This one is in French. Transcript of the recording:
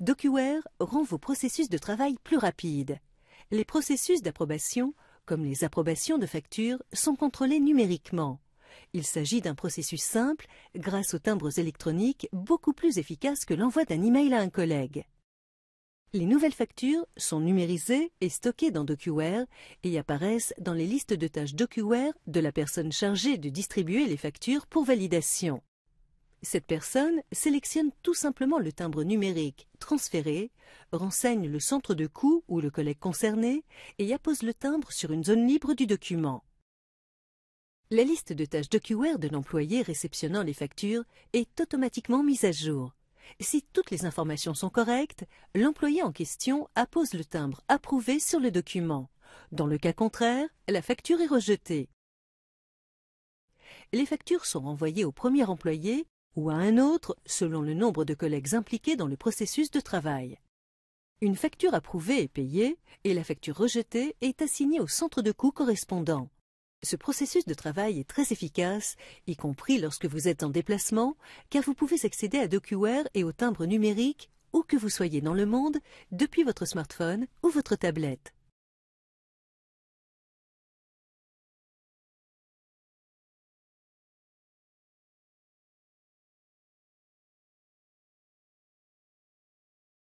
DocuWare rend vos processus de travail plus rapides. Les processus d'approbation, comme les approbations de factures, sont contrôlés numériquement. Il s'agit d'un processus simple, grâce aux timbres électroniques, beaucoup plus efficace que l'envoi d'un email à un collègue. Les nouvelles factures sont numérisées et stockées dans DocuWare et apparaissent dans les listes de tâches DocuWare de la personne chargée de distribuer les factures pour validation. Cette personne sélectionne tout simplement le timbre numérique transféré, renseigne le centre de coût ou le collègue concerné et appose le timbre sur une zone libre du document. La liste de tâches DocuWare de l'employé réceptionnant les factures est automatiquement mise à jour. Si toutes les informations sont correctes, l'employé en question appose le timbre approuvé sur le document. Dans le cas contraire, la facture est rejetée. Les factures sont renvoyées au premier employé ou à un autre selon le nombre de collègues impliqués dans le processus de travail. Une facture approuvée est payée et la facture rejetée est assignée au centre de coût correspondant. Ce processus de travail est très efficace, y compris lorsque vous êtes en déplacement, car vous pouvez accéder à DocuWare et au timbre numérique où que vous soyez dans le monde depuis votre smartphone ou votre tablette.